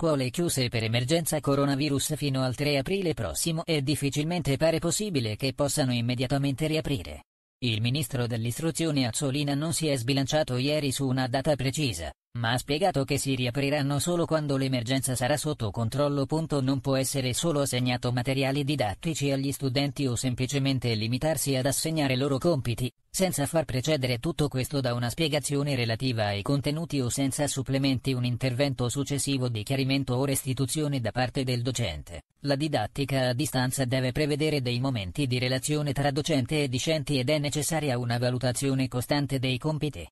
scuole chiuse per emergenza coronavirus fino al 3 aprile prossimo e difficilmente pare possibile che possano immediatamente riaprire. Il ministro dell'istruzione Azzolina non si è sbilanciato ieri su una data precisa, ma ha spiegato che si riapriranno solo quando l'emergenza sarà sotto controllo. Non può essere solo assegnato materiali didattici agli studenti o semplicemente limitarsi ad assegnare loro compiti, senza far precedere tutto questo da una spiegazione relativa ai contenuti o senza supplementi un intervento successivo di chiarimento o restituzione da parte del docente. La didattica a distanza deve prevedere dei momenti di relazione tra docente e discenti ed è necessaria una valutazione costante dei compiti.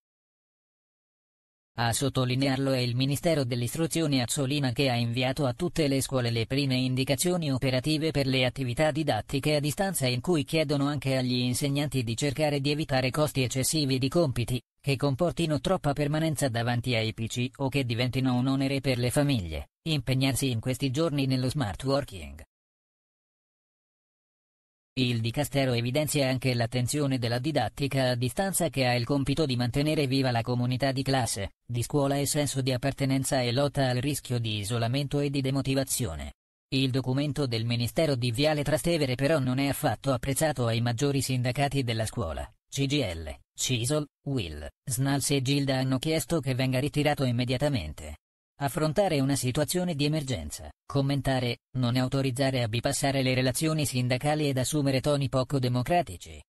A sottolinearlo è il Ministero dell'Istruzione Azzolina che ha inviato a tutte le scuole le prime indicazioni operative per le attività didattiche a distanza in cui chiedono anche agli insegnanti di cercare di evitare costi eccessivi di compiti, che comportino troppa permanenza davanti ai PC o che diventino un onere per le famiglie, impegnarsi in questi giorni nello smart working. Il Dicastero evidenzia anche l'attenzione della didattica a distanza che ha il compito di mantenere viva la comunità di classe, di scuola e senso di appartenenza e lotta al rischio di isolamento e di demotivazione. Il documento del Ministero di Viale Trastevere però non è affatto apprezzato ai maggiori sindacati della scuola. CGL, CISOL, WIL, SNALS e Gilda hanno chiesto che venga ritirato immediatamente affrontare una situazione di emergenza, commentare, non autorizzare a bypassare le relazioni sindacali ed assumere toni poco democratici,